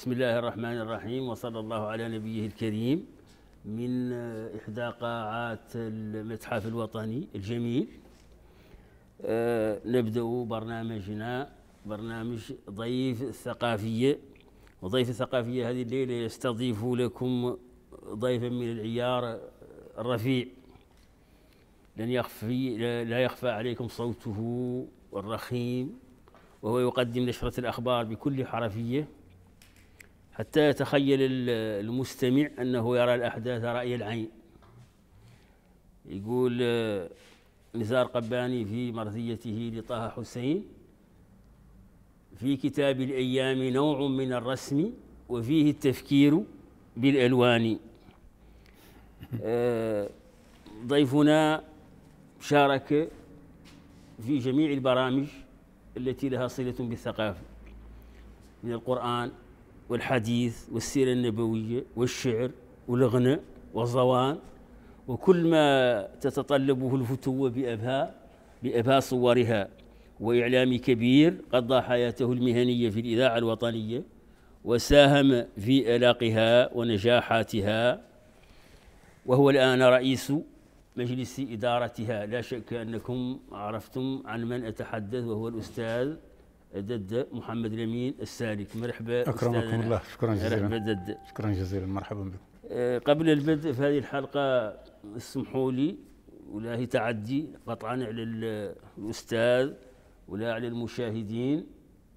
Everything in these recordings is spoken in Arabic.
بسم الله الرحمن الرحيم وصلى الله على نبيه الكريم من إحدى قاعات المتحف الوطني الجميل نبدأ برنامجنا برنامج ضيف الثقافية وضيف الثقافية هذه الليلة يستضيف لكم ضيفا من العيار الرفيع لن يخفي لا يخفى عليكم صوته الرخيم وهو يقدم نشرة الأخبار بكل حرفية حتى يتخيل المستمع أنه يرى الأحداث رأي العين يقول آه، نزار قباني في مرثيته لطه حسين في كتاب الأيام نوع من الرسم وفيه التفكير بالألوان آه، ضيفنا شارك في جميع البرامج التي لها صلة بالثقافة من القرآن والحديث والسيرة النبوية والشعر والغناء والظوان وكل ما تتطلبه الفتوة بأبها بأبها صورها وإعلامي كبير قضى حياته المهنية في الإذاعة الوطنية وساهم في إلاقها ونجاحاتها وهو الآن رئيس مجلس إدارتها لا شك أنكم عرفتم عن من أتحدث وهو الأستاذ دد محمد الامين السالك مرحبا اكرمكم الله شكرا جزيلا مرحبا دد شكرا جزيلا مرحبا بكم آه، قبل البدء في هذه الحلقه اسمحوا لي ولا هي تعدي قطعا على الاستاذ ولا على المشاهدين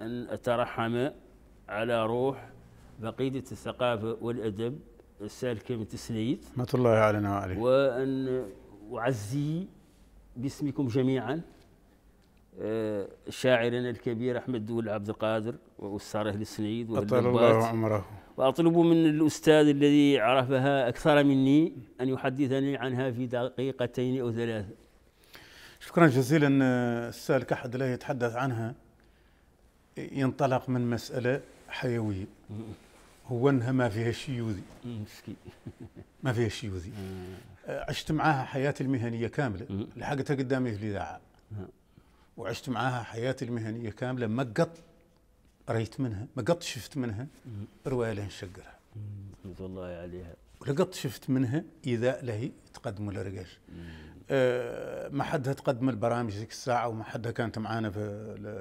ان اترحم على روح بقيده الثقافه والادب السالكه من تسنيت نعم، رحمه الله علينا نعم، وعليه وان اعزي باسمكم جميعا آه، شاعرنا الكبير أحمد دول عبد القادر وأستاذ أهل السنيد أطال الله عمره وأطلب من الأستاذ الذي عرفها أكثر مني أن يحدثني عنها في دقيقتين أو ثلاث شكرا جزيلا آه، السائل كحد لا يتحدث عنها ينطلق من مسألة حيوية هو انها ما فيها شيوذي ما فيها شيوذي آه، عشت معاها حياتي المهنية كاملة لحقتها قدامي في الإذاعة وعشت معاها حياتي المهنيه كامله ما قط قريت منها ما قط شفت منها روايه نشقرها شقرها الله عليها ولقط شفت منها ايذاء لهي تقدموا لرقاش أه ما حدها تقدم البرامج ذيك الساعه وما حدها كانت معانا في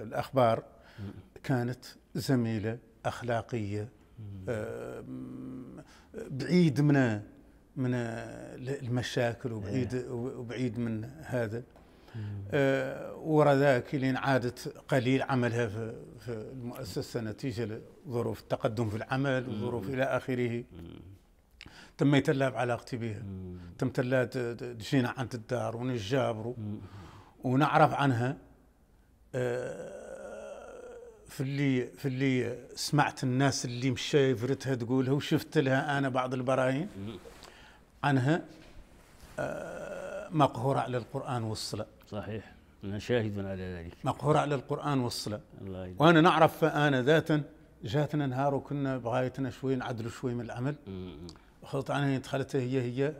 الاخبار مم. كانت زميله اخلاقيه أه بعيد من من المشاكل وبعيد إيه. وبعيد من هذا آه، ورا ذاك لين عادت قليل عملها في, في المؤسسة نتيجة لظروف التقدم في العمل وظروف إلى آخره تميت لها بعلاقتي بها تمت لها تجينا عند الدار ونجابر ونعرف عنها آه، في اللي في اللي سمعت الناس اللي مشى فرتها تقولها وشفت لها انا بعض البراهين عنها آه، مقهوره على القران والصلاه صحيح أنا شاهد على ذلك مقهور على القرآن والصلاة الله وأنا نعرف أنا ذاتا جاتنا نهار وكنا بغايتنا شوي نعدلوا شوي من العمل خلط عنها دخلتها هي هي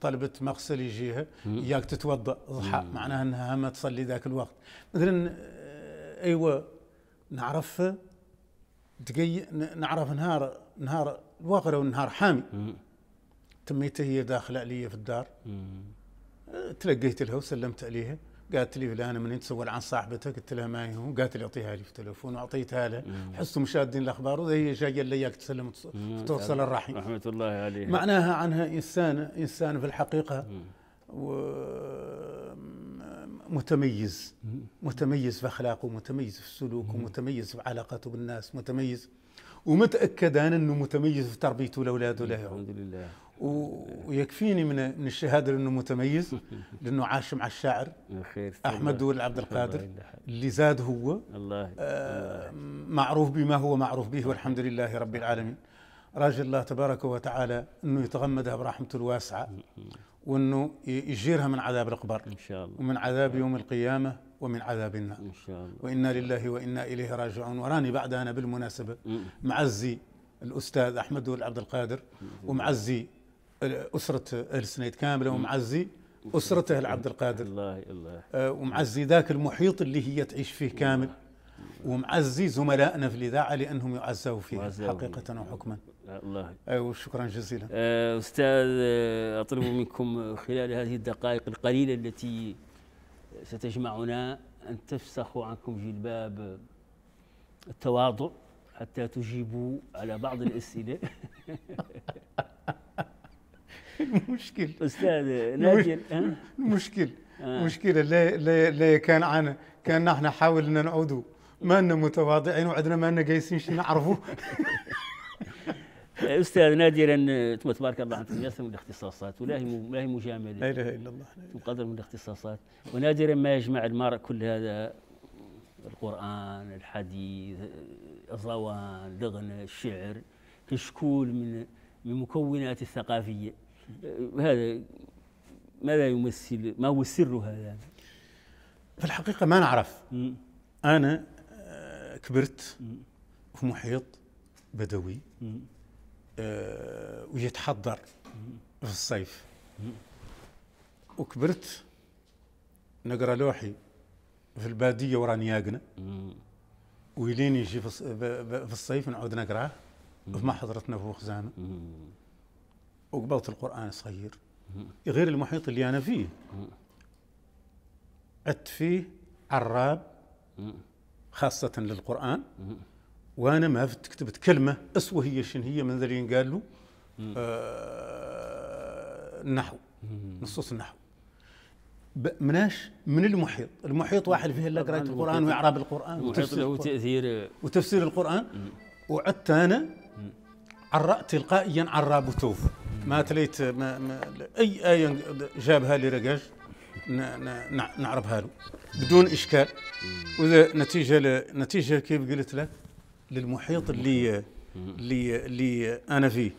طلبت مغسل يجيها اياك تتوضا ضحى معناها انها ما تصلي ذاك الوقت مثلا ايوه نعرف دقي نعرف نهار نهار واقرة ونهار حامي تميتها هي داخله لي في الدار تلقيت لها وسلمت عليها قالت لي فلانه من تسول عن صاحبتها قلت لها ما هي هو قالت لي اعطيها لي في التليفون واعطيتها لها حسوا مشادين الاخبار وهي جايه اللي اياك تسلم توصل الرحم رحمه الله عليها معناها عنها انسان انسان في الحقيقه متميز متميز في اخلاقه متميز في سلوكه متميز في علاقاته بالناس متميز ومتاكد انا انه متميز في تربيته لاولاده الحمد لله ويكفيني من من الشهاده لانه متميز لانه عاش مع الشاعر احمد دول عبد القادر اللي زاد هو الله آه معروف بما هو معروف به والحمد لله رب العالمين راجل الله تبارك وتعالى انه يتغمدها برحمته الواسعه وانه يجيرها من عذاب القبر ان شاء الله ومن عذاب يوم القيامه ومن عذاب النار ان شاء الله وانا لله وانا اليه راجعون وراني بعد انا بالمناسبه معزي الاستاذ احمد دول عبد القادر ومعزي اسره ال سنيد كامله ومعزي اسرته العبد القادر الله الله ومعزي ذاك المحيط اللي هي تعيش فيه كامل ومعزي زملائنا في الاذاعه لانهم يعزوا فيه حقيقه وحكما الله آه،, آه وشكرا جزيلا آه، استاذ آه، اطلب منكم خلال هذه الدقائق القليله التي ستجمعنا ان تفسخوا عنكم جلباب التواضع حتى تجيبوا على بعض الاسئله المشكل استاذ ناجل المشكل آه. المشكله لا لا لا كان عن كان نحن حاولنا نعودوا ما لنا متواضعين وعندنا ما لنا قايسين شي نعرفوا استاذ نادرا تبارك الله انت ميسر من الاختصاصات ولا هي لا هي مجامله لا اله الا الله بقدر من الاختصاصات ونادرا ما يجمع المرء كل هذا القران الحديث الظوان الدغن الشعر كشكول من من مكونات الثقافيه هذا ماذا يمثل ما هو سر هذا في الحقيقة ما نعرف أنا آه، كبرت في محيط بدوي آه، ويتحضر في الصيف وكبرت نقرا لوحي في البادية وراني ياقنا ويلين يجي في الصيف نعود نقراه في محضرتنا في خزانة وقبلت القرآن صغير غير المحيط اللي أنا فيه أت فيه عراب خاصة للقرآن وأنا ما كتبت كلمة أسوه هي شن هي من ذلك قال له آه النحو نصوص النحو مناش من المحيط المحيط واحد فيه الا قرايه القران واعراب القران وتفسير تاثير وتفسير القران وعدت انا عرأت تلقائيا عراب وتوفي ما تليت ما ما اي ايه جابها لي رجاج نعرفها له بدون اشكال وذا نتيجه نتيجه كيف قلت لك للمحيط اللي اللي اللي انا فيه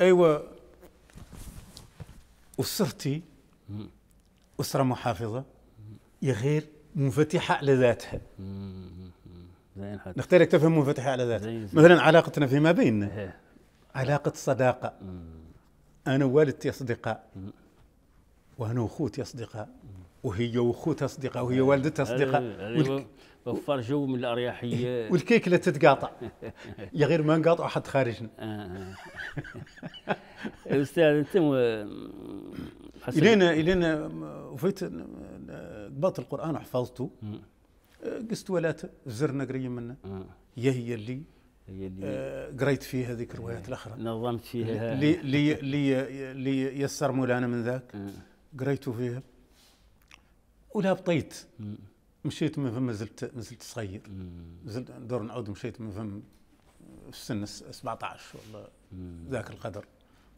ايوه اسرتي اسره محافظه يا غير منفتحه على ذاتها نختارك تفهم منفتحه على ذاتها مثلا علاقتنا فيما بيننا إيه. علاقه صداقه انا والدتي اصدقاء وانا وخوتي اصدقاء وهي وخوتها اصدقاء وهي والدتها اصدقاء وفر جو من الاريحيه والكيك لا تتقاطع يا غير ما نقاطعوا حد خارجنا آه. استاذ انت الينا الينا وفيت قباط القران وحفظته قست ولات زرنا قريب منه آه. يا هي اللي هي اللي آه، قريت فيها ذيك الروايات إيه، الاخرى نظمت فيها لي لي لي, لي يسر مولانا من ذاك إيه. قريته فيها ولا بطيت إيه. مشيت من فم زلت ما زلت صغير زلت دور نعود مشيت من فم في سن 17 والله ذاك القدر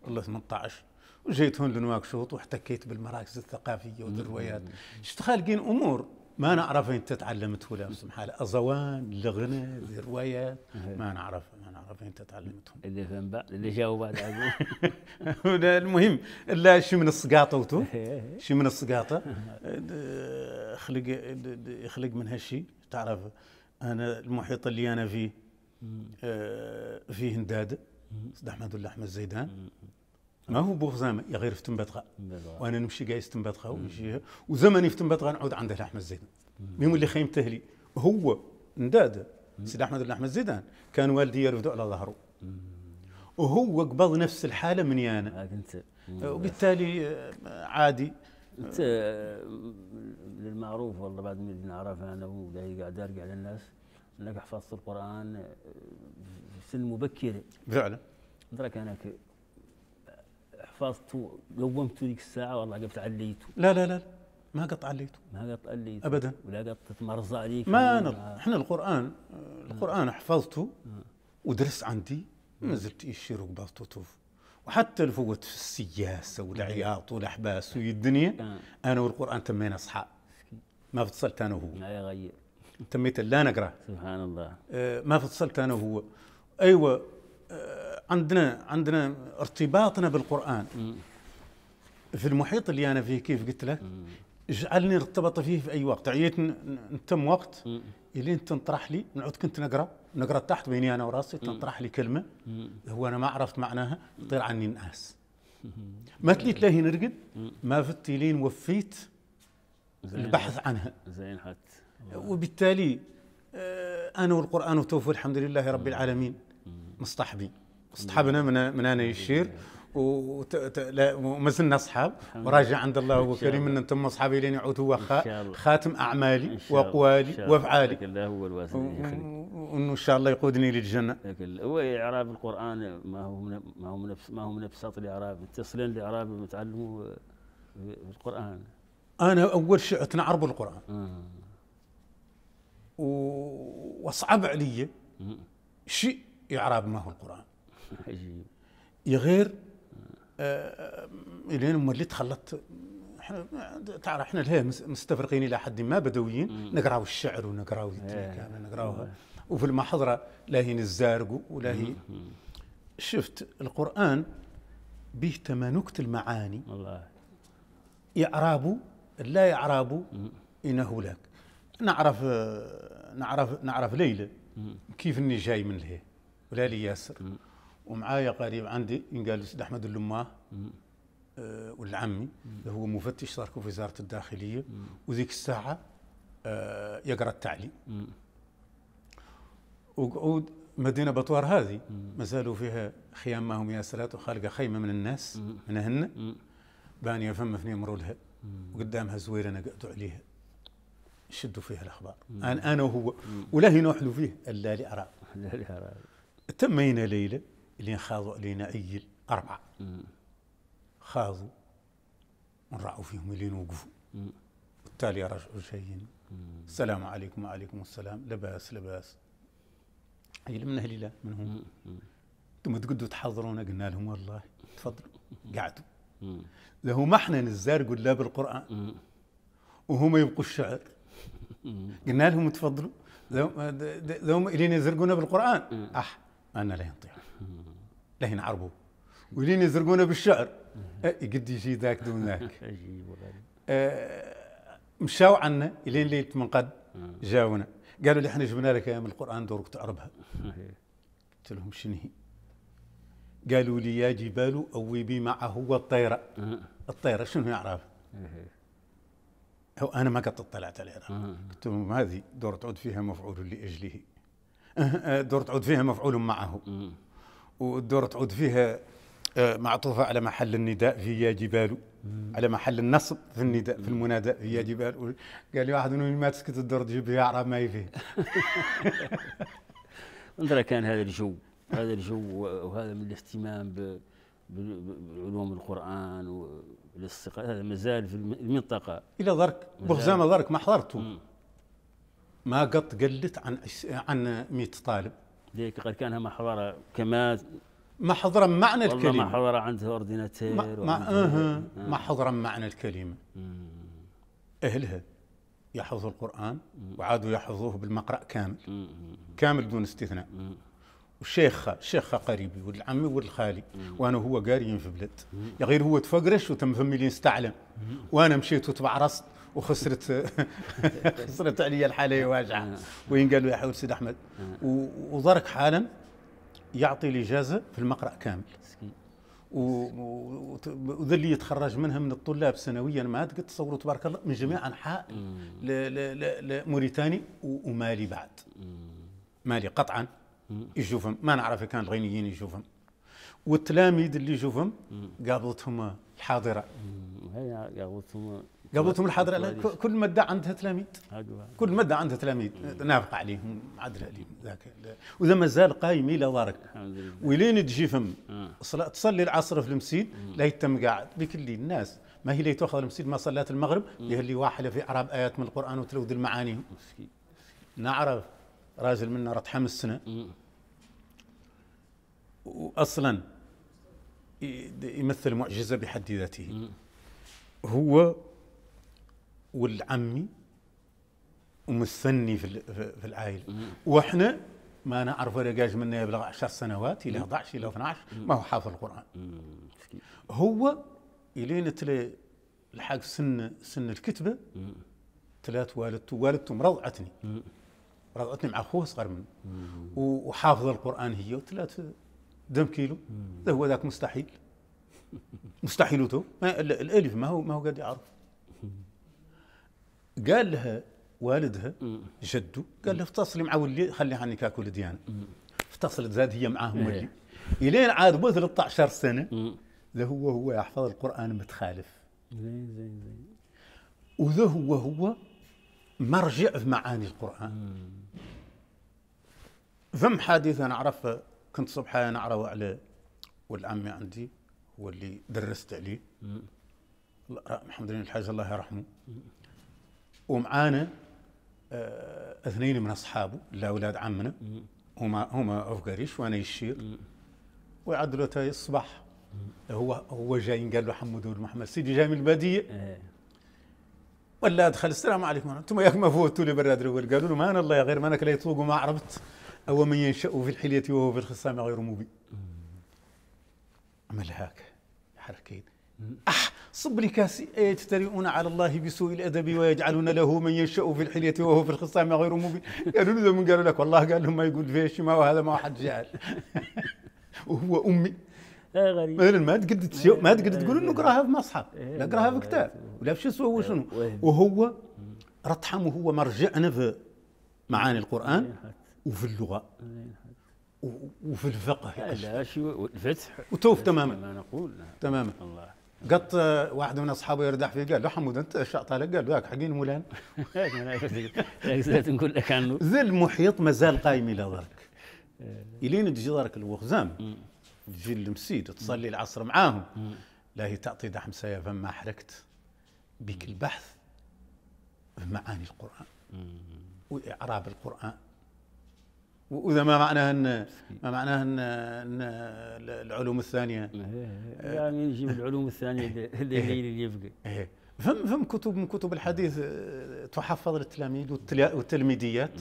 والله 18 وجيت هون لنواكشوط واحتكيت بالمراكز الثقافيه والروايات شفت خالقين امور ما نعرف انت تعلمت ولا سمح اظوان الغنى روايات ما نعرف ما نعرف انت تعلمتهم اللي فهم بعد اللي جاوا بعد المهم لا شي من السقاطه وتو إيه، إيه. شي من السقاطه خلق يخلق من هالشي تعرف انا المحيط اللي انا فيه آه، فيه نداد استاذ احمد الله احمد زيدان ما هو بوخ زمان يا غير في تنبتغا وانا نمشي قايس تنبتغا ونجي وزماني في تنبتغا نعود عند احمد زيدان مين اللي خيم تهلي هو نداد سيد احمد بن احمد زيدان كان والدي يرفدو على ظهره وهو قبض نفس الحاله من يانا آه، وبالتالي آه، عادي انت آه، للمعروف والله بعد ما نعرف انا ولا قاعد ارجع للناس انك حفظت القران في سن مبكره فعلا درك انا حفظت قومته ذيك الساعه والله قلت عليته لا لا لا ما قطع عليته ما قطع عليته ابدا ولا قط تمرز عليك ما نط... آه. احنا القران القران آه. حفظته آه. ودرس عندي ما زلت يشير رقباته توف وحتى الفوت في السياسه والعياط والاحباس والدنيا الدنيا انا والقران تمينا اصحاب ما فتصلت انا وهو لا يغير تميت لا نقرا سبحان الله آه ما فتصلت انا وهو ايوه عندنا عندنا ارتباطنا بالقران في المحيط اللي انا فيه كيف قلت لك جعلني ارتبط فيه في اي وقت عييت نتم وقت الين تنطرح لي نعود كنت نقرا نقرا تحت بيني انا وراسي تنطرح لي كلمه هو انا ما عرفت معناها يطير عني الناس ما تليت لهي نرقد ما فت لين وفيت البحث عنها زين حت وبالتالي آه، انا والقران وتوفي الحمد لله رب العالمين مصطحبين اصحابنا من من انا يشير وما زلنا اصحاب وراجع عند الله هو كريم ان انتم اصحابي لين يعود هو خاتم اعمالي واقوالي وافعالي الله هو الواسع وانه ان شاء الله يقودني للجنه هو اعراب القران ما هو ما هو نفس ما هو نفس سطر الاعراب تصلين الاعراب متعلمه في القران انا اول شيء اتنعرب القران آه. واصعب علي شيء اعراب ما هو القران عجيب يغير الين هما اللي تخلطت احنا تعرف احنا لهيه مستفرقين الى حد ما بدويين نقراو الشعر ونقراو إيه. نقراوها وفي المحضره لاهين الزارق ولاهي شفت القران به تمانكت المعاني الله يعرابو لا يعرابو انه لك نعرف آه، نعرف نعرف ليلى كيف اني جاي من لهيه ولا لي ياسر ومعايا قريب عندي ينقال احمد اللماه أه ولد عمي هو مفتش صار في وزاره الداخليه وذيك الساعه أه يقرا التعليم وقعود مدينه بطوار هذه ما زالوا فيها خيام ما هم ياسرات وخالقه خيمه من الناس منهن بانيه فم اثنين مرولها وقدامها زويره انا قعدوا عليها شدوا فيها الاخبار انا انا وهو ولا ينوحلوا فيه الا لاراء الا لاراب تمينا ليله اللي خاضوا علينا أي أربعة خاضوا ونرعوا فيهم اللي وقفوا والتالي رجعوا جايين السلام عليكم وعليكم السلام لباس لباس هي من أهل الله من هم ثم تقدوا تحضرونا قلنا لهم والله تفضلوا قعدوا له ما احنا نزار قلنا بالقرآن وهما يبقوا الشعر قلنا لهم تفضلوا لهم اللي يزرقونا بالقرآن أح أنا لا ينطيع لهنا نعربو ولين يزرقونا بالشعر إيه، قد يجي ذاك دون ذاك إيه، مشاو عنا الين ليله من قد جاونا قالوا لي احنا جبنا لك ايام القران دورك تعربها قلت لهم شنو هي قالوا لي يا جبال اوبي معه والطيره الطيره شنو يعرف هو انا ما قد اطلعت عليها قلت لهم هذه دور تعود فيها مفعول لاجله دور تعود فيها مفعول معه والدورة تعود فيها آه، معطوفة على محل النداء في يا جبال على محل النصب في النداء في المنادى في يا جبال قال لي واحد منهم ما تسكت الدور تجيب فيها اعراب ما يفيه انظر كان هذا الجو هذا الجو وهذا من الاهتمام بعلوم القران والاستقاء هذا مازال في المنطقه الى ظرك بغزامه ظرك ما حضرته ما قط قلت عن عن 100 طالب ليك غير كانها محضره كما محضره معنى الكلمه والله محظوره عنده اورديناتير ما ما محضره معنى الكلمه اهلها يحفظوا القران وعادوا يحفظوه بالمقرا كامل كامل دون استثناء وشيخة شيخة قريبي والعمي والخالي وانا هو قاريين في بلد يا غير هو تفقرش وتم فمي استعلم وانا مشيت راسي وخسرت خسرت عليا الحاله نعم. واجعه نعم. وين قالوا يا حول سيد احمد نعم. وضرك حالا يعطي الاجازه في المقرأ كامل وذا اللي يتخرج منها من الطلاب سنويا ما تقدر تصوروا تبارك الله من جميع انحاء موريتاني ومالي بعد مالي قطعا يشوفهم ما نعرف كان الغينيين يشوفهم والتلاميذ اللي يشوفهم قابلتهم الحاضره هي قابلتهم قابلتهم الحاضر على كل ماده عندها تلاميذ كل ماده عندها تلاميذ إيه. نافق عليهم عدل عليهم ذاك وذا مازال قايم الى دارك ولين تجي فم آه. تصلي العصر في المسجد لا يتم قاعد بكل الناس ما هي اللي تاخذ المسجد ما صلاة المغرب هي اللي واحدة في اعراب ايات من القران وتلوذ المعاني نعرف راجل منا راه تحمس سنه واصلا يمثل معجزه بحد ذاته هو والعمي ومستني في في العائله واحنا ما نعرف ولا قاش منا يبلغ 10 سنوات الى 11 الى 12 ما هو حافظ القران هو الين تلي لحق سن سن الكتبه ثلاث والدته والدته مرضعتني رضعتني مع اخوه صغير مني وحافظ القران هي ثلاث دم كيلو ده هو ذاك مستحيل مستحيلته ما الالف ما هو ما هو قاعد يعرف قال لها والدها جده قال لها اتصلي مع ولي خليها عنك اكل ديانه اتصلت زاد هي معاهم إيه. ولي الين عاد بو 13 سنه ذا هو هو يحفظ القران متخالف زين زين زين وذا هو هو مرجع في معاني القران فم حديث انا اعرف كنت صبح انا على والعمي عندي هو اللي درست عليه محمد رين الحاج الله يرحمه ومعانا آه، اثنين من اصحابه لا اولاد عمنا هما هما افقريش وانا الشير ويعدلوا تاي الصباح هو هو جايين قال له حمود محمد سيدي جاي من الباديه ولا ادخل السلام عليكم انتم ياك ما فوتوا لي برا قالوا له ما انا الله يا غير ما انا كلا يطوق ما عرفت او من ينشا في الحليه وهو في الخصام غير مبين عمل هكا الحركين أح كاسي يجترئون إيه، على الله بسوء الأدب ويجعلون له من يشاء في الحلية وهو في الخصام غير مبين قالوا له من قالوا لك والله قال لهم ما يقول فيش ما وهذا ما أحد جعل وهو أمي غريب مثلا ما تقدر ما تقدر تقول انه قراها في مصحف إيه، لا قراها في كتاب ولا في شو شنو وهو رطحم وهو مرجعنا في معاني القران إيه، وفي اللغه وفي الفقه لا, شيء الفتح وتوف تماما ما نقول نعم. تماما الله قط واحد من اصحابه يردح فيه قال له حمود انت شاطر لك؟ قال ذاك حقين مولان نقول لك عنه ذا المحيط مازال قايم الى ذاك الين تجي دارك الوخزام تجي المسيد تصلي العصر معاهم لا هي تعطي دحمسه يا فما حركت بك البحث في معاني القران واعراب القران واذا ما معناه ان ما معناه ان العلوم الثانيه إيه، إيه، إيه. آه. يعني يجيب العلوم الثانيه اللي اللي يبقى فم فم كتب من كتب الحديث آه، تحفظ للتلاميذ والتلميذيات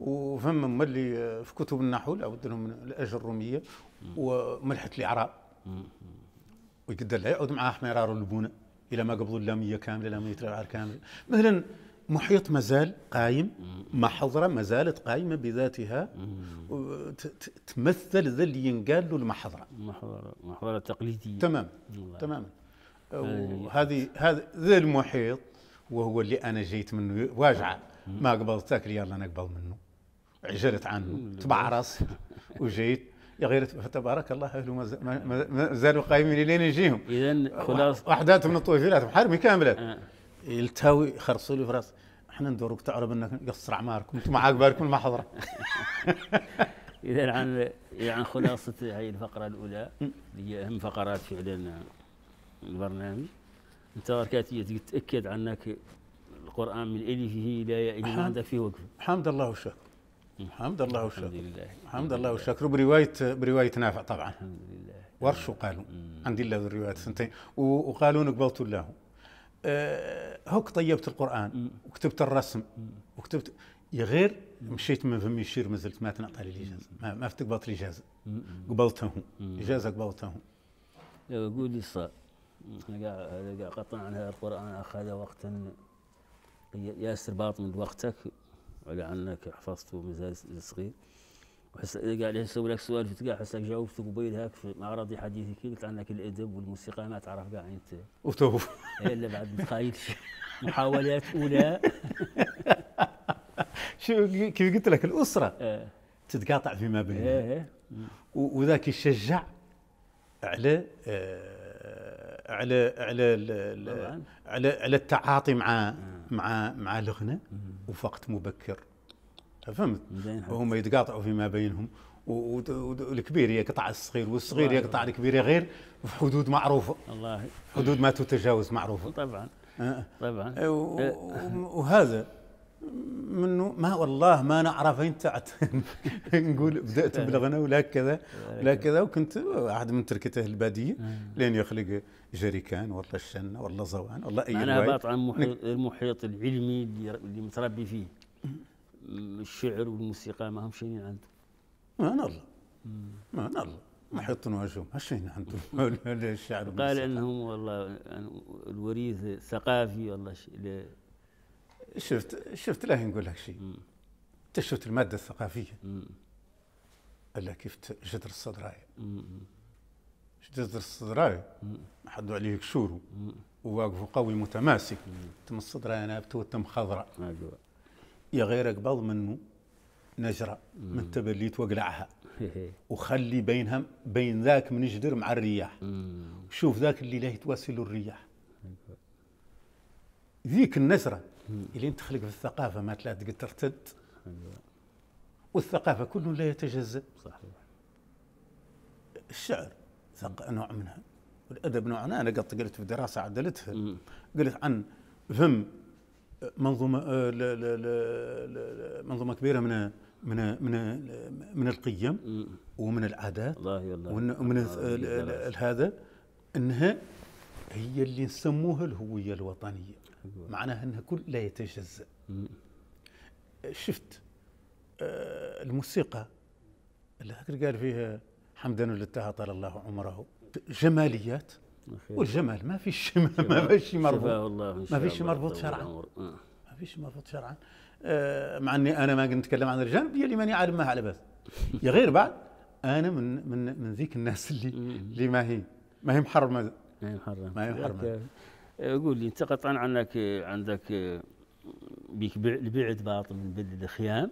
وفم ملي في كتب النحو لابد لهم من الروميه وملحه الاعراب ويقدر لا يعود معاه احمرار البونه الى ما قبضوا اللاميه كامله لاميه العار كامله مثلا محيط مازال قايم محضرة ما زالت قايمة بذاتها تمثل ذا اللي ينقال له المحضرة محضرة تقليدية التقليدية تمام تماما وهذه هذا ذا المحيط وهو اللي انا جيت منه واجعه ما تاكل يلا انا منه عجلت عنه تبع راسي وجيت يا غير فتبارك الله اهله ما زالوا قايمين لين نجيهم اذا خلاص وحدات من الطويفيلات محارمه كامله آه. يلتوي خرصوا لي في راسي احنا ندورك تعرف انك قصر اعماركم انتم معاك بالكم المحضره اذا عن يعني خلاصه هذه الفقره الاولى اللي هي اهم فقرات فعلا البرنامج انت بركاتيه تتاكد عنك القران من هي الى يائه ما عندك فيه وقفه حمد الله والشكر حمد الله والشكر الحمد لله حمد الله والشكر بروايه بروايه نافع طبعا الحمد لله ورشوا قالوا عندي الله الروايات سنتين وقالوا نقبلت الله آه، هوك طيبت القران وكتبت الرسم وكتبت يا غير مشيت من فمي شير مازلت ما تنعطى لي الاجازه ما, ما فتقبلت الاجازه قبلتهم اجازه قبلتهم قول لي صار احنا قاعد قطعنا هذا القران اخذ وقتا ياسر باطن من وقتك على انك حفظته من صغير قال يسوي لك سؤال في حسك جاوبت قبيل هاك في معرض حديثك قلت عنك الادب والموسيقى ما تعرف كاع انت وتو إيه، الا بعد متخيل محاولات اولى شو كيف قلت لك الاسره آه. تتقاطع فيما بينها آه. إيه. وذاك يشجع على آه، على على على على التعاطي مع آه. مع مع الغنى وفقت مبكر فهمت وهم يتقاطعوا فيما بينهم والكبير يقطع الصغير والصغير يقطع الكبير غير في حدود معروفه الله حدود ما تتجاوز معروفه طبعا أه. طبعا أه، أه. وهذا منه ما والله ما نعرف انت نقول بدات بالغنى ولا كذا ولا كذا وكنت واحد من تركته الباديه لين يخلق جريكان والله الشنه والله زوان والله اي معناها باطعه المحيط العلمي اللي متربي فيه الشعر والموسيقى ما هم شيء عندهم ما نرى ما نرى محيط وجههم هالشيء عندهم الشعر قال انهم والله الوريث ثقافي والله شيء شفت شفت لا نقول لك شيء انت شفت الماده الثقافيه الا كيف جدر الصدراي جدر الصدراي حدوا عليه كشوره وواقف قوي متماسك تم الصدراي انا بتوتم خضراء يا غيرك بل منه نجرة من التبليت وقلعها وخلي بينها بين ذاك من يجدر مع الرياح شوف ذاك اللي له يتواصل الرياح ذيك النجرة اللي تخلق في الثقافة ما تلاقي ترتد أيوة. والثقافة كله لا يتجزأ صحيح الشعر نوع منها والأدب نوع منها أنا قد قلت في دراسة عدلتها قلت عن فم منظومه آه، منظومه كبيره من من من من القيم ومن العادات الله الله ومن هذا انها هي اللي نسموها الهويه الوطنيه أيوة. معناها انها كل لا يتجزا شفت آه، الموسيقى اللي قال فيها حمدا لله طال الله عمره جماليات والجمال ما فيش ما فيش شيء مربوط آه. ما فيش شيء مربوط شرعا ما آه، فيش شيء مربوط شرعا مع اني انا ما نتكلم عن هي اللي ماني عالم على بس يا غير بعد انا من من من ذيك الناس اللي اللي ما هي ما هي محرمه ما هي محرمه ما هي محرمه آه، قول لي انت قطعا عندك عندك بيك البعد باطل من بلد الخيام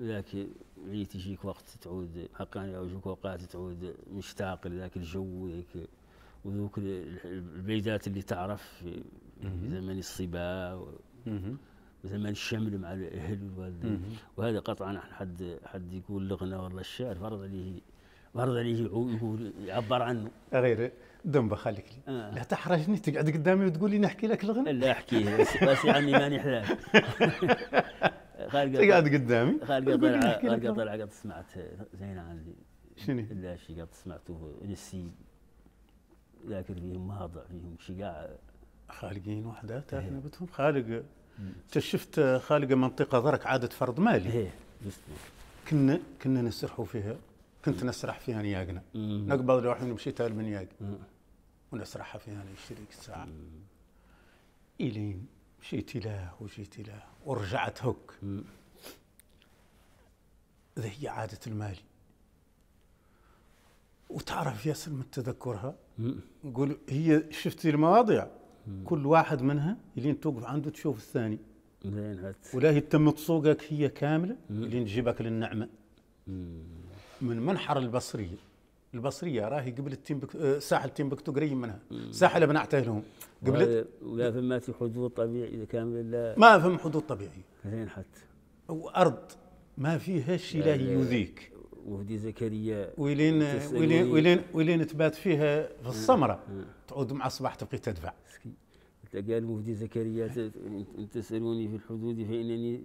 لكن هي تجيك وقت تعود حقاني يجيك اوقات تعود مشتاق لذاك الجو وذاك وذوك البيدات اللي تعرف في زمن الصبا وزمن الشمل مع الاهل والوالدين وهذا قطعا حد حد يقول لغنا والله الشعر فرض عليه فرض عليه يقول يعبر عنه غير ذنب خليك لي آه. لا تحرجني تقعد قدامي وتقول لي نحكي لك الغنى لا احكيه بس, بس يعني ماني حلال خالقه قاعد قدامي خالقه طلع خالقه طلع قد سمعت زين عندي شنو؟ الا شي قد سمعته نسي لكن فيهم مهضع فيهم شقاع خالقين وحدات إيه. بتهم خالق انت شفت خالقه منطقه ضرك عاده فرض مالي ايه كنا كنا نسرحوا فيها كنت نسرح فيها نياقنا نقبض روحي نمشي المنياق ونسرحها فيها انا الشريك الساعه الين مشيت له وجيت له ورجعت هك ذا هي عادة المالي وتعرف ياسر من تذكرها نقول هي شفتي المواضيع مم. كل واحد منها اللي توقف عنده تشوف الثاني ولا هي تم تسوقك هي كامله اللي نجيبك للنعمه مم. من منحر البصريه البصريه راهي قبل آه، التيمبكتو ساحل تيمبكتو قريب منها ساحل ابناء تاهلهم قبل ولا فما في حدود طبيعي اذا كان لا ما فما حدود طبيعي زين حتى وارض ما فيهاش لا يؤذيك وهدي زكريا ويلين ويلين ويلين, ويلين تبات فيها في السمره تعود مع الصباح تبقي تدفع تلقى المفتي زكريا تسألوني في الحدود فإنني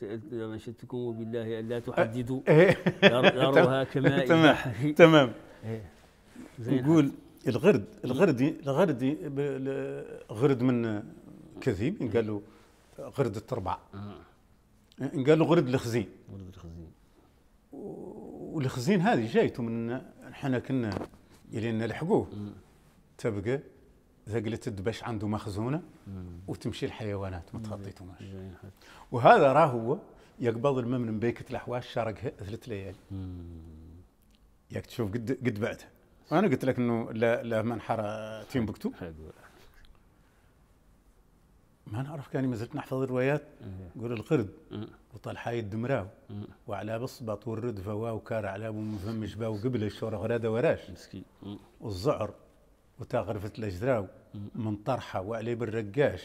سألت منشدتكم وبالله ألا تحددوا أه. يروها كما تمام تمام إيه. نقول الغرد الغرد الغرد غرد من كذيب قالوا غرد التربع قالوا غرد الخزين غرد الخزين والخزين هذه جايته من حنا كنا يلينا لحقوه تبقى اذا قلت الدبش عنده مخزونه وتمشي الحيوانات ما تخطيتهماش وهذا راه هو يقبض الممن بيكة الاحواش شارق ثلاث ليالي ياك تشوف قد قد بعدها انا قلت لك انه لا لا منحر تيمبكتو ما نعرف كاني ما زلت نحفظ الروايات يقول القرد إيه. حي الدمراو إيه. وعلى بصبط والردفة واو كار على فم جباو قبل الشور غرادة وراش مسكين إيه. والزعر وتا غرفة الأجدراو من طرحة وعلي بن رقاش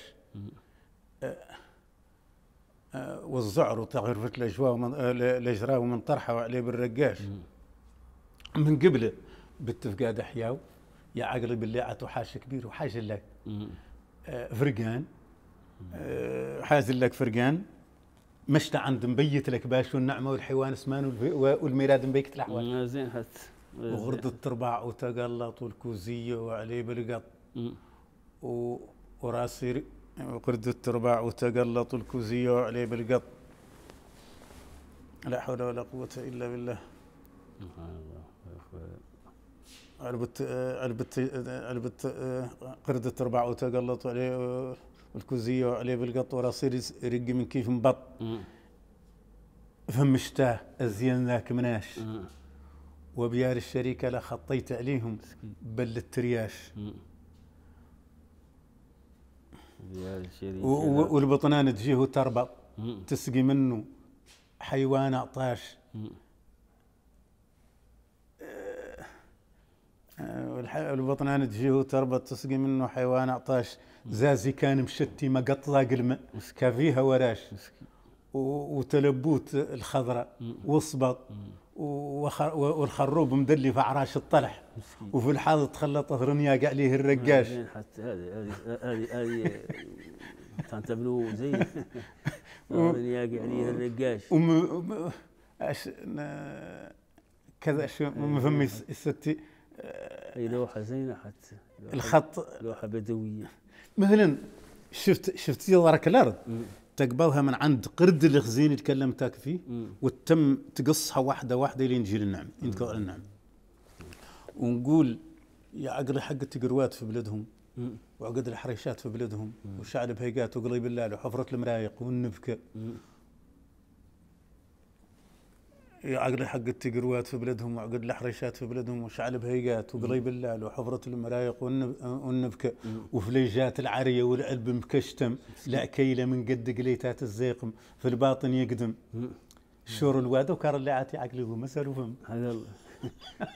آه، آه، والزعر وتا غرفة من آه، الأجراو من طرحة وعلي بن رقاش من قبل بالتفقاد أحياو يا عقلي باللي عطوا حاجة كبير وحاجة لك فرقان حاز لك فرقان مشت عند مبيت لك باش والنعمة والحيوان اسمان والميلاد مبيت الأحوال زين حتى وغرد إيه. التربع وتقلط والكوزيه وعليه بالقط وراسي وغرد التربع وتقلط والكوزية وعليه بالقط لا حول ولا قوه الا بالله علبت علبت علبت قرد التربع وتقلط عليه والكوزية وعليه بالقط وراسي رق من كيف مبط فمشتاه الزين ذاك مناش وبيار الشركة لا خطيت عليهم بل للترياش والبطنان تجيه تربط تسقي منه حيوان عطاش آه، والبطنان تجيه تربط تسقي منه حيوان عطاش زازي كان مشتي ما قطلاق الماء كافيها وراش وتلبوت الخضراء وصبط والخروب مدلي في عراش الطلح وفي الحاض تخلطت رنياق عليه الرقاش حتى هذه هذه هذه تعتبروا زي رنياق عليه الرقاش وم... أش... كذا شو ما فهمي ستي اي لوحه زينه حتى لوحة الخط لوحه بدويه مثلا شفت شفت يضرك الارض تقبلها من عند قرد الخزين اللي تكلمتك فيه وتم تقصها واحده واحده لين تجي للنعم ينتقل النعم ونقول يا عقل حق التقروات في بلدهم وعقد الحريشات في بلدهم وشعر بهيقات وقليب الله وحفرة المرايق والنبكه عقد حق التقروات في بلدهم وعقد الحريشات في بلدهم وشعل بهيقات وقريب اللال وحفرة المرايق والنبكة وفليجات العرية والقلب مكشتم لا كيلة من قد قليتات الزيقم في الباطن يقدم شور الواد وكار اللعاتي عقلي ومسأل وفهم هذا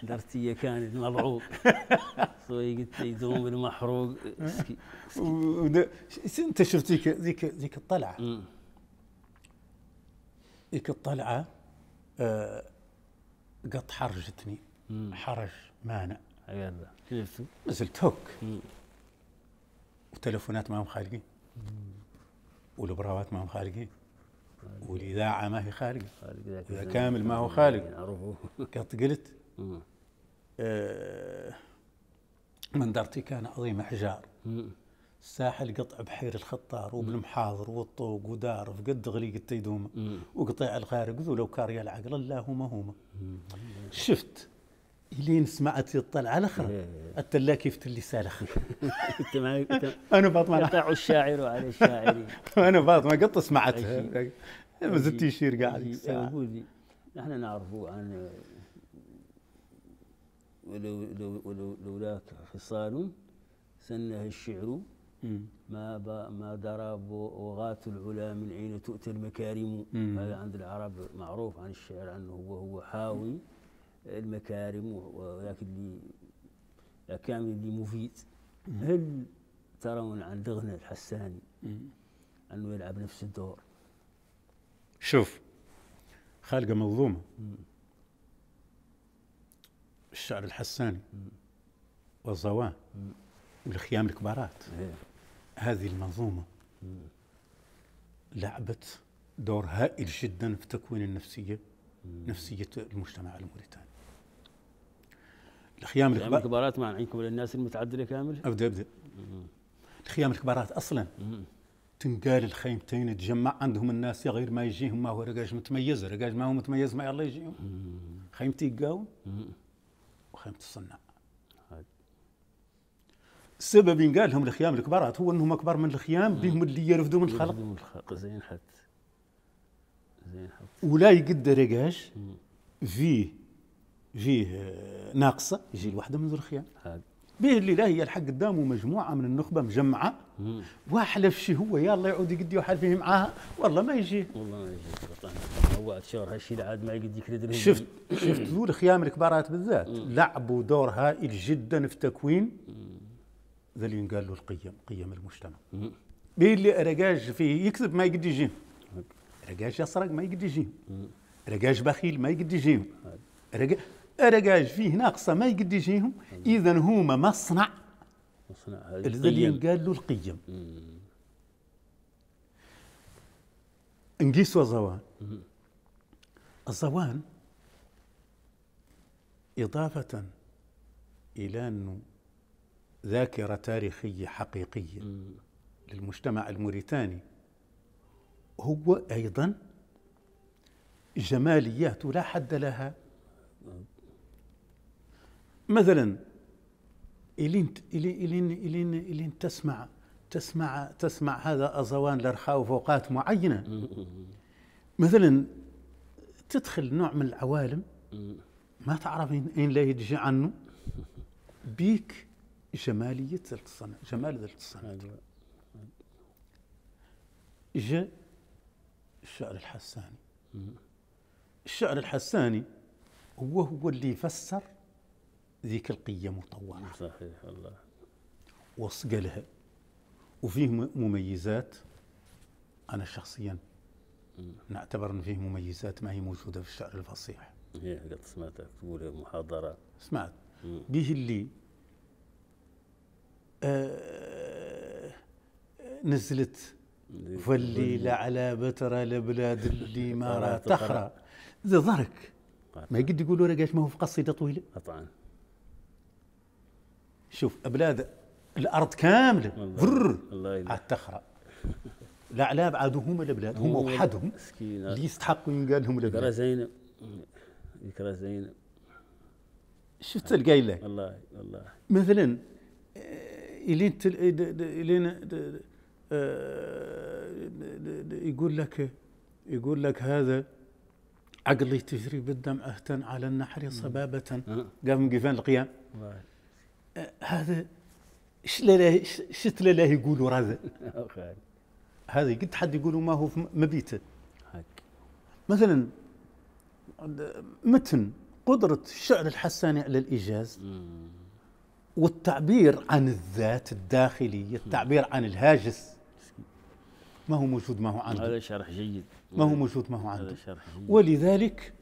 درتية درتي كانت ملعوب صوي قلت يدوم المحروق انت شفت ذيك ذيك الطلعه ذيك الطلعه آه، قط حرجتني حرج مانع عيالله نزلت هوك وتلفونات ما هم خارجين والبراوات ما هم خارجين والاذاعه ما هي خارجه اذا كامل ما هو خارج يعني قط قلت آه مندرتي كان عظيم احجار الساحل قطع بحير الخطار وبالمحاضر والطوق ودار في قد غلي قد وقطيع الخارق ذو كاريا العقل الله هما هما شفت الين سمعت الطلعه الاخرى التلا كيف تلي سالخ انت انا فاطمه قطع الشاعر على الشاعرين انا فاطمه قط سمعتها ما زدت يشير قاعد نحن نعرفه عن ولو لو لو لولاك حصان سنه الشعر ما ما ضرب وغات العلا من عين تؤتى المكارم هذا عند العرب معروف عن الشعر انه هو هو حاوي المكارم ولكن اللي كامل اللي مفيد هل ترون عن غنى الحساني انه يلعب نفس الدور شوف خالقه منظومه الشعر الحساني والزوان والخيام الكبارات إيه. هذه المنظومة لعبت دور هائل جدا في تكوين النفسية نفسية المجتمع الموريتاني الخيام الكبارات ما عندكم للناس المتعدلة كامل أبدأ أبدأ الخيام الكبارات أصلا تنقال الخيمتين تجمع عندهم الناس يا غير ما يجيهم ما هو رجاج متميز رجاج ما هو متميز ما يلا يجيهم خيمتي قاون وخيمة الصناع السبب اللي قال لهم الخيام الكبار هو انهم اكبر من الخيام بهم اللي يرفدوا من الخلق من الخلق زين حد زين حد ولا يقدر يقاش فيه فيه آه، ناقصه يجي لوحده من ذو الخيام به اللي لا هي الحق قدامه مجموعه من النخبه مجمعه واحلف شي هو يا الله يعود يقد يحالفه معاها والله ما يجي والله ما يجي هو شهر هالشيء عاد ما يقد يكرد شفت شفت ذو الخيام الكبارات بالذات لعبوا دور هائل جدا في تكوين ذا اللي ينقال له القيم قيم المجتمع بين اللي رجاج فيه يكذب ما يقدر يجي رجاج يسرق ما يقدر يجي رجاج بخيل ما يقدر يجي رجاج فيه ناقصة ما يقدر يجيهم إذا هما مصنع مصنع ذا اللي ينقال له القيم نقيسوا الزوان الزوان إضافة إلى أنه ذاكرة تاريخية حقيقية م. للمجتمع الموريتاني هو أيضا جماليات لا حد لها مثلا إلين إلين إلين إلين تسمع تسمع تسمع هذا أزوان لرخاء في أوقات معينة مثلا تدخل نوع من العوالم ما تعرف أين لا يجي عنه بيك جمالية ذلك الصنع جمال ذلك الصنع جاء الشعر الحساني الشعر الحساني هو هو اللي فسر ذيك القيم مطورة صحيح الله وصقلها وفيه مميزات أنا شخصيا نعتبر أن فيه مميزات ما هي موجودة في الشعر الفصيح هي قد سمعتك تقول محاضرة سمعت به اللي آه، نزلت فلي على بترة لبلاد اللي ما تخرى ذا ظهرك ما قد يقولوا راه ما هو في قصيدة طويلة قطعا شوف بلاد الأرض كاملة الله, الله عاد تخرى الأعلاب عادوا هما البلاد هما وحدهم اللي يستحقوا ينقال لهم البلاد ذكرى زينب ذكرى زينب شفت القايلة والله والله مثلا آه، الين تل... الين آه، يقول لك يقول لك هذا عقلي تجري بالدم أهتن على النحر صبابة آه. قام قفان القيام آه، هذا ايش ليله ايش ليله يقولوا هذا هذا قد حد يقولوا ما هو مبيته مثلا متن قدرة الشعر الحساني على الإيجاز والتعبير عن الذات الداخلي التعبير عن الهاجس ما هو موجود ما هو عنده هذا شرح جيد ما هو موجود ما هو عنده شرح جيد. ولذلك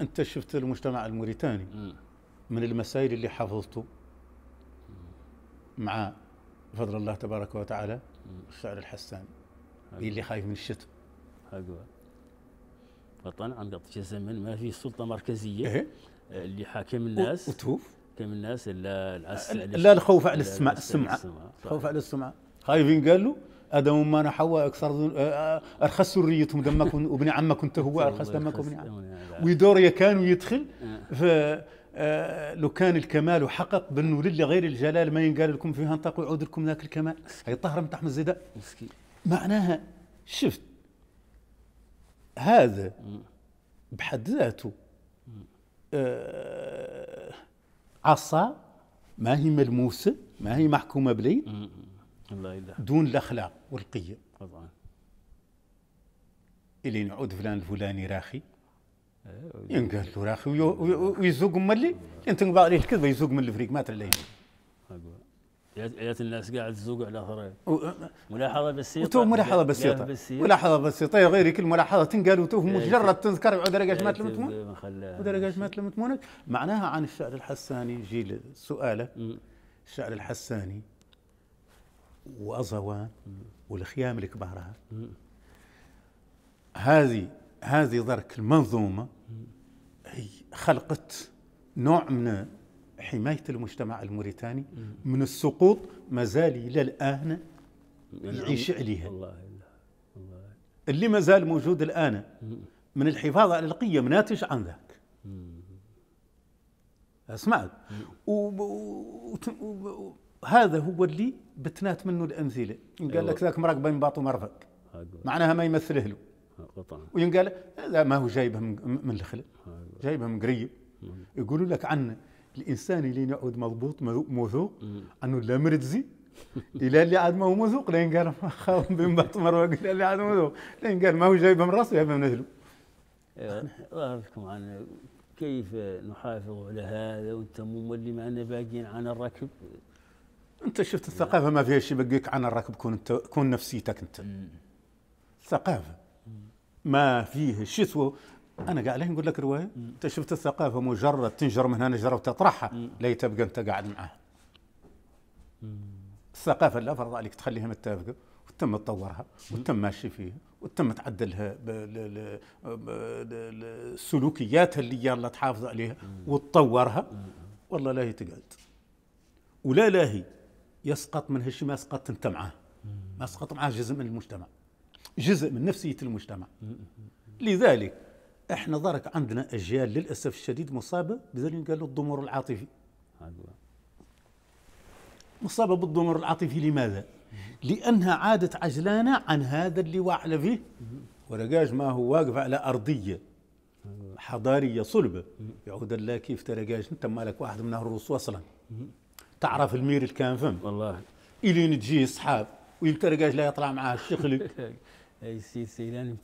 انت شفت المجتمع الموريتاني من المسائل اللي حفظته مع فضل الله تبارك وتعالى الشعر الحساني اللي خايف من الشتم وطن عم يعطيك الزمن ما في سلطه مركزيه إيه. اللي حاكم الناس وتوف من الناس الا لا الخوف على السمع السمعه الخوف على السمعه خايفين قالوا ادم ما انا حواء اكثر آه، آه، ارخص سريتهم دمك وابن عمك انت هو ارخص دمك وابن عمك ويدور كان ويدخل آه. ف لو كان الكمال حقق بانه لله غير الجلال ما ينقال لكم فيها انطق ويعود لكم ذاك الكمال هي الطهره نتاع احمد زيدان معناها شفت هذا بحد ذاته آه عصا ما هي ملموسه ما هي محكومه بلي دون الاخلاق والقيه طبعا اللي نعود فلان الفلاني راخي إيه، ينقال له راخي ويزوق ملي انت نبغى عليه الكذبه يزوق من الفريق ما تلاقيه جات الناس قاعد تزوق على و... ملاحظه بسيطه وتو ملاحظه بسيطه ملاحظه بسيطه يا غيري كل ملاحظه تنقال وتو مجرد تذكر ودرجات ما تلمتمون ودرجات ما تلمتمونك معناها عن الشعر الحساني جي سؤاله الشعر الحساني وأزوان والخيام الكبار هذه هذه درك المنظومه هي خلقت نوع من حمايه المجتمع الموريتاني من السقوط ما زال الى الان يعيش عليها الله الله اللي ما زال موجود الان من الحفاظ على القيم ناتج عن ذاك اسمعك هذا هو اللي بتنات منه الامثله قال لك أيوة. ذاك مراقبه من باطو مرفق معناها ما يمثله له قطعا وين لا ما هو جايبها من الخلق جايبها من قريب يقولوا لك عن الانسان اللي يعود مضبوط موثوق انه لا مرتزي الى اللي عاد ما هو موثوق لين قال خاف بن بطمر وقال اللي عاد موثوق لين قال ما هو جايبه من راسه جايبه من اهله. إيه، اعرفكم عن كيف نحافظ على هذا وانت مولي معنا باقيين عن الركب انت شفت الثقافه ما فيها شيء بقيك عن الركب كون انت كون نفسيتك انت الثقافه ما فيه شيء انا قاعد ليه نقول لك روايه انت شفت الثقافه مجرد تنجر من هنا نجره وتطرحها لا تبقى انت قاعد معها الثقافه اللي فرض عليك تخليها متفقه وتم تطورها وتم ماشي فيها وتم تعدلها بالسلوكيات اللي يلا تحافظ عليها وتطورها والله لا هي تقعد ولا لا هي يسقط من هالشيء ما سقطت انت معاه ما سقط معاه جزء من المجتمع جزء من نفسيه المجتمع لذلك احنا ضرك عندنا اجيال للاسف الشديد مصابه بذل قالوا الضمور العاطفي مصابه بالضمور العاطفي لماذا؟ لانها عادت عجلانه عن هذا اللي واعله فيه ولقاش ما هو واقف على ارضيه حضاريه صلبه يعود الله كيف تلقاش انت مالك واحد من الروس وصلا تعرف المير الكان فم والله الين تجي اصحاب ويلترقاش لا يطلع معاه الشيخ اي سي سي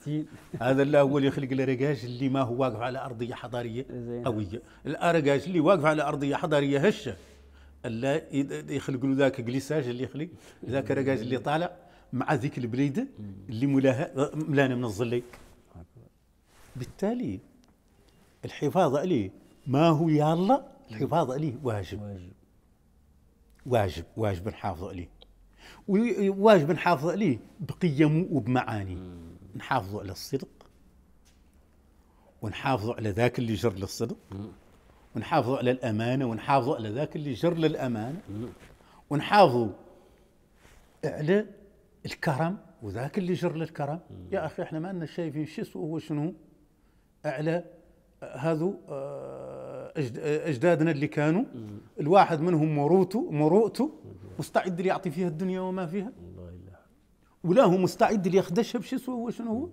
هذا اللي هو اللي يخلق الرجاج اللي ما هو واقف على ارضيه حضاريه قويه الارجاج اللي واقف على ارضيه حضاريه هشه الا يخلق له ذاك جليساج اللي يخلق ذاك الرجاج اللي طالع مع ذيك البليده اللي ملاها ملانه من الظلي بالتالي الحفاظ عليه ما هو يالله الحفاظ عليه واجب واجب واجب, واجب نحافظ عليه وواجب نحافظ عليه بقيمه وبمعاني نحافظ على الصدق ونحافظ على ذاك اللي جر للصدق ونحافظ على الأمانة ونحافظ على ذاك اللي جر للأمانة ونحافظ على الكرم وذاك اللي جر للكرم يا أخي احنا ما لنا شايفين شو هو شنو أعلى هذو آه، آه، أجدادنا اللي كانوا الواحد منهم مروته مروءته مستعد اللي يعطي فيها الدنيا وما فيها ولا هو مستعد اللي يخدشها بشي سوى هو شنو هو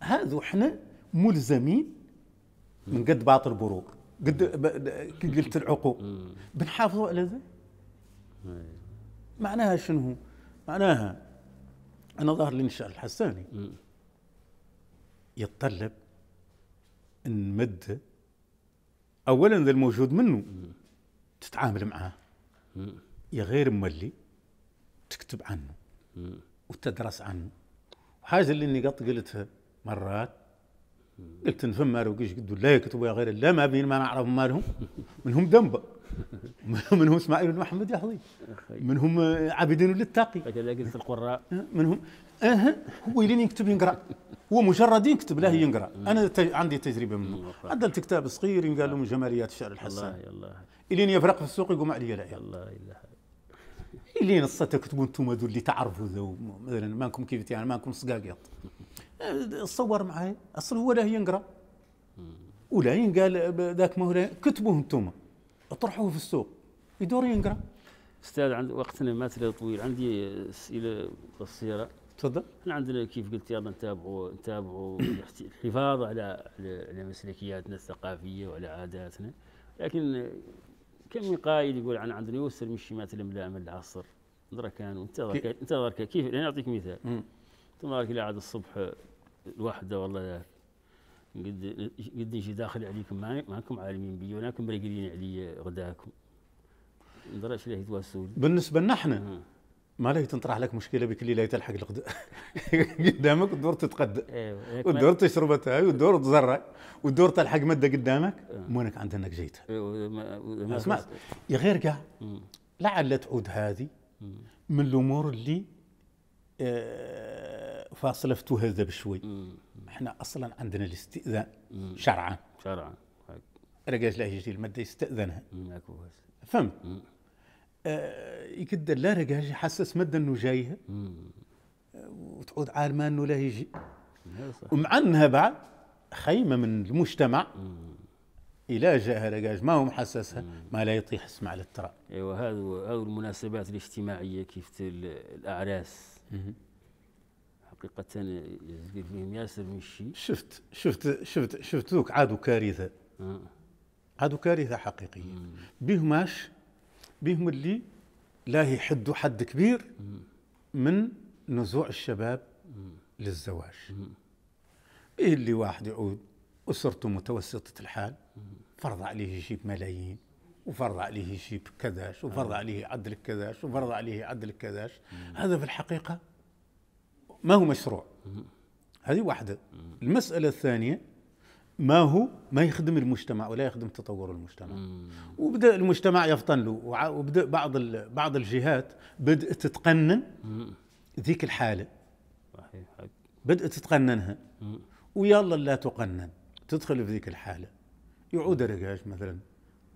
هذا احنا ملزمين من قد باطل البروق قد قلة العقوق بنحافظوا على ذا إيه. معناها شنو معناها انا ظهر لي الانشاء الحساني يتطلب ان مد اولا ذا الموجود منه تتعامل معاه يا غير مولي تكتب عنه وتدرس عنه وحاجه اللي اني قط قلتها مرات قلت ان فما روقيش قدوا لا يكتبوا يا غير الله ما بين ما نعرف مالهم منهم دنبا منهم اسماعيل بن محمد يحضي منهم آه، عابدين للتقي قلت القراء آه، منهم اه هو يلين يكتب ينقرا هو مجرد يكتب لا ينقرا انا عندي تجربه منه عدلت كتاب صغير ينقال له آه. من جماليات الشعر الحسن الله يلين يفرق في السوق يقوم علي لا الله الله اللي نصا تكتبوا انتم هذو اللي تعرفوا ذو مثلا مانكم كيف يعني مانكم صقاقيط تصور معايا اصل هو لا ينقرا ولا ينقال ذاك ما هو كتبوه انتم اطرحوه في السوق يدور ينقرا استاذ عند وقتنا ما طويل عندي اسئله قصيره تفضل احنا عندنا كيف قلت يلا نتابعوا نتابعوا الحفاظ على على مسلكياتنا الثقافيه وعلى عاداتنا لكن كم من قائد يقول عن اندريوس مشيمات الاملاء من العصر كان انتظرك انتظرك كيف انا يعني اعطيك مثال انتظرك الى عاد الصبح الوحده والله قد قد نجي داخل عليكم ماكم عالمين بي ولكن مرقلين علي غداكم ندرى ايش ليه بالنسبه لنا احنا ما لا تنطرح لك مشكله بك اللي لا تلحق الغداء قدامك والدور تتقد أيوة. والدور تشرب تاي والدور تزرع والدور تلحق مده قدامك مونك إيه. عندها انك جيت إيه، اسمع يا غير كاع لعل تعود هذه من الامور اللي آه، فاصله في هذا بشوي احنا اصلا عندنا الاستئذان شرعا شرعا رجال لا يجي الماده يستاذنها فهمت آه، يقدر لا رجع يحسس مدى انه جايها آه، وتعود عارمة انه لا يجي نعم. ومع انها بعد خيمه من المجتمع الى جاها لقاش ما هو محسسها ما لا يطيح اسمع للتراب ايوه هذا هذه المناسبات الاجتماعيه كيف الاعراس حقيقه يزقل فيهم ياسر من الشيء شفت شفت شفت شفت ذوك عادوا كارثه آه. عادوا كارثه حقيقيه بهماش بهم اللي لا يحدوا حد كبير من نزوع الشباب للزواج به إيه اللي واحد يعود أسرته متوسطة الحال فرض عليه يجيب ملايين وفرض عليه يجيب كذاش وفرض آه. عليه عدل كذاش وفرض عليه عدل كذاش هذا في الحقيقة ما هو مشروع هذه واحدة المسألة الثانية ما هو ما يخدم المجتمع ولا يخدم تطور المجتمع مم. وبدا المجتمع يفطن له وبدا بعض بعض الجهات بدات تتقنن ذيك الحاله صحيح بدات تتقننها ويلا لا تقنن تدخل في ذيك الحاله يعود رجاج مثلا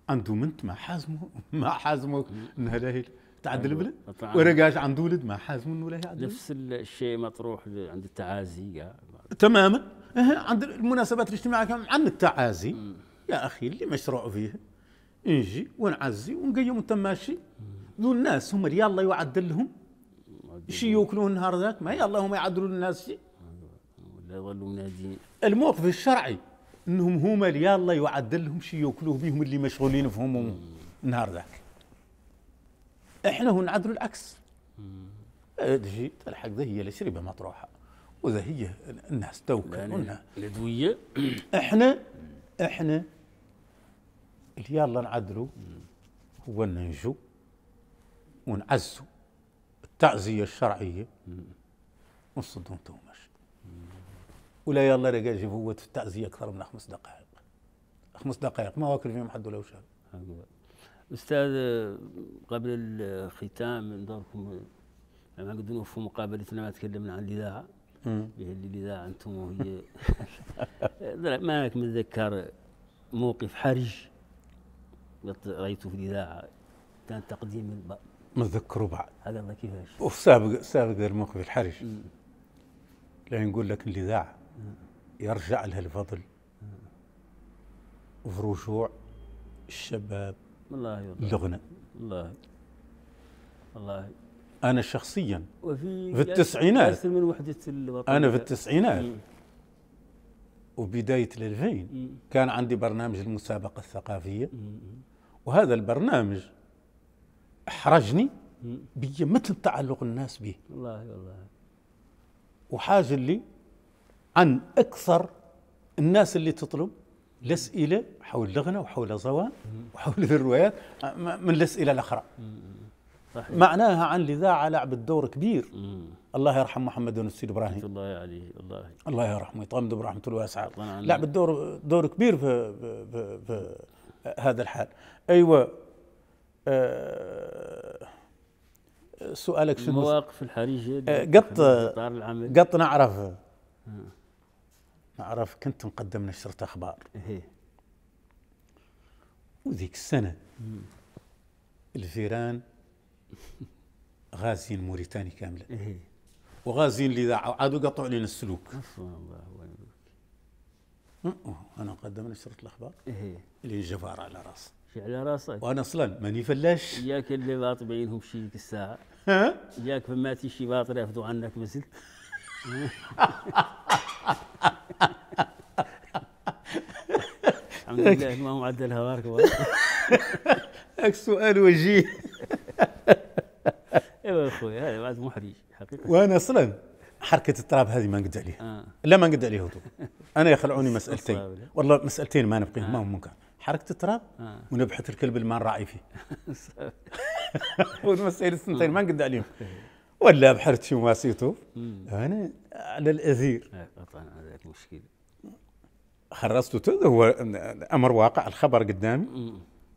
عنده منت ما حازمه ما حازمه انها لا تعدل البلد ورجاج عنده ولد ما حازمه انه لا نفس الشيء مطروح عند التعازي تماما عند المناسبات الاجتماعيه عن التعازي يا اخي اللي مشروع فيه نجي ونعزي ونقيم انت ماشي ذو الناس هم اللي يلا لهم شي يوكلوه النهار ذاك ما يلا هم يعدلوا الناس شي ولا يظلوا منادين الموقف الشرعي انهم هما اللي يلا لهم شي ياكلوه بهم اللي مشغولين في النهار ذاك احنا هو نعدلوا العكس تجي تلحق ذي هي الاشربه مطروحه وذا هي الناس تو كانوا الادويه احنا احنا اللي يلا نعدلوا هو ننجو ونعزوا التعزيه الشرعيه ونصدوا انتوماش ولا يلا رجاجي هو في التعزيه اكثر من خمس دقائق خمس دقائق ما واكل فيهم حد ولا وشان استاذ قبل الختام نظركم لما يعني قد في مقابلتنا ما تكلمنا عن الاذاعه اللي اذا انتم وهي مالك متذكر موقف حرج رايته في الاذاعه كان تقديم متذكره بعد هذا الله كيفاش اوف سابق سابق الموقف الحرج لا نقول لك الاذاعه يرجع لها الفضل وفي رجوع الشباب والله والله الله الله, والله انا شخصيا وفي في التسعينات من وحده الوطن انا في التسعينات مم. وبدايه 2000 كان عندي برنامج المسابقه الثقافيه مم. وهذا البرنامج احرجني بي مثل تعلق الناس به والله والله وحاجه لي عن اكثر الناس اللي تطلب الاسئله حول الغنى وحول الزوان وحول الروايات من الاسئله الاخرى مم. صحيح. معناها عن الإذاعة لعبت دور كبير مم. الله يرحم محمد بن السيد إبراهيم الله عليه الله الله يرحمه يطمد برحمته الواسعة لعبت دور دور كبير في, في, في, في آه، هذا الحال أيوة آه سؤالك شنو المواقف الحرجة آه، قط قط نعرف آه. نعرف كنت مقدم نشرة أخبار إيه. وذيك السنة مم. الفيران غازين موريتاني كامله إيه. وغازين اللي عادوا قطعوا لنا السلوك عفوا الله أه، أه، انا قدم نشره الاخبار ايه اللي جفار على راسي شي على راسك وانا اصلا ماني فلاش ياك اللي باط بينهم شي ديك الساعه ها ياك فما تي شي باط رافضوا عنك مثل الحمد لله ما معدل هوارك هاك سؤال وجيه ايوه يا اخوي هذا بعد محرج حقيقه وانا اصلا حركه التراب هذه ما نقد عليها آه. لا ما نقد عليها انا يخلعوني مسالتين والله مسالتين ما نبقيهم آه. ما هم منكر حركه التراب آه. ونبحث الكلب اللي ما نراعي فيه والمسائل السنتين ما نقد عليهم ولا بحرت شو ماسيته انا على الاثير طبعا هذا مشكله خرجت هو امر واقع الخبر قدامي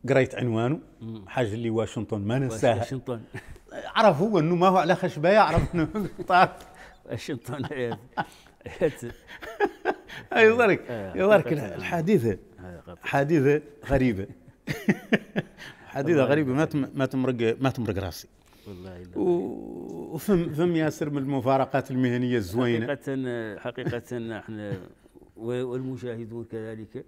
قريت عنوانه حاجه اللي واشنطن ما ننساها واشنطن عرف هو انه ما هو على خشبه عرف انه طاق الشيطان يا ظرك الحادثه حادثه غريبه حادثه غريبه ما ما تمرق ما تمرق راسي والله وفم فم ياسر من المفارقات المهنيه الزوينه حقيقه حقيقه احنا والمشاهدون كذلك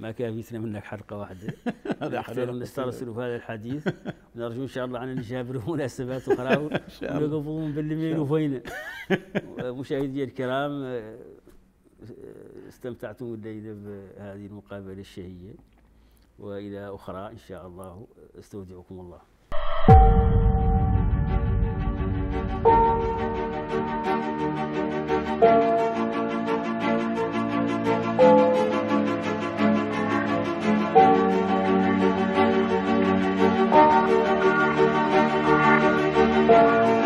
ما كافيتنا منك حلقه واحده هذا حلقه نسترسل في هذا الحديث ونرجو ان شاء الله عن الجابر مناسبات اخرى ونقفوهم باليمين وفينا مشاهدي الكرام استمتعتم الليله بهذه المقابله الشهيه والى اخرى ان شاء الله استودعكم الله